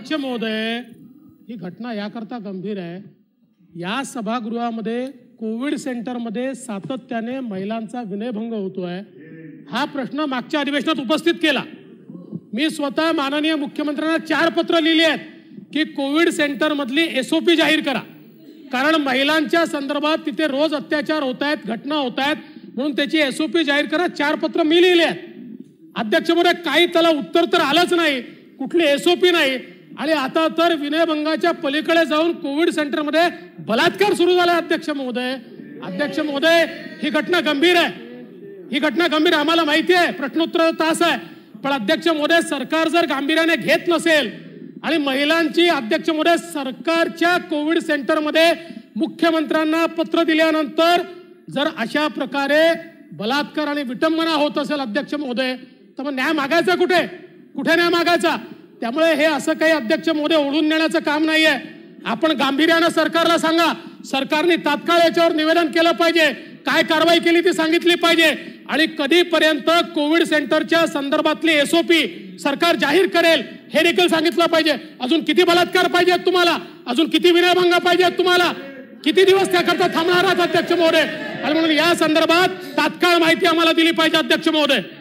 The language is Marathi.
अध्यक्ष महोदय ही घटना याकरता गंभीर आहे या सभागृहामध्ये कोविड सेंटरमध्ये सातत्याने महिलांचा विनयभंग होतो आहे हा प्रश्न मागच्या अधिवेशनात उपस्थित केला मी स्वतः माननीय मुख्यमंत्र्यांना चार पत्र लिहिली आहेत की कोविड सेंटरमधली एस ओ पी जाहीर करा कारण महिलांच्या संदर्भात तिथे रोज अत्याचार होत आहेत घटना होत आहेत म्हणून त्याची एस ओ पी जाहीर करा चार पत्र मी लिहिले आहेत अध्यक्षमध्ये काही त्याला उत्तर तर आलंच नाही कुठली एस ओ पी नाही आणि आता तर विनयभंगाच्या पलीकडे जाऊन कोविड सेंटरमध्ये बलात्कार सुरू झाला अध्यक्ष महोदय अध्यक्ष महोदय ही घटना गंभीर आहे ही घटना गंभीर आम्हाला माहिती आहे प्रश्नोत्तर तास आहे पण अध्यक्ष महोदय सरकार जर गांभीर्याने घेत नसेल आणि महिलांची अध्यक्ष महोदय सरकारच्या कोविड सेंटरमध्ये मुख्यमंत्र्यांना पत्र दिल्यानंतर जर अशा प्रकारे बलात्कार आणि विटंबना होत असेल अध्यक्ष महोदय तर मग न्याय मागायचा कुठे कुठे न्याय मागायचा त्यामुळे हे असं काही अध्यक्ष मोदे ओढून नेण्याचं काम नाहीये आपण गांभीर्यानं सरकारला सांगा सरकारने तात्काळ याच्यावर निवेदन केलं पाहिजे काय कारवाई केली ती सांगितली पाहिजे आणि कधीपर्यंत कोविड सेंटरच्या संदर्भातली एसओपी सरकार जाहीर करेल हे देखील सांगितलं पाहिजे अजून किती बलात्कार पाहिजे तुम्हाला अजून किती विनयभंग पाहिजे तुम्हाला किती दिवस त्याकरता थांबणार अध्यक्ष महोदय आणि म्हणून या संदर्भात तात्काळ माहिती आम्हाला दिली पाहिजे अध्यक्ष महोदय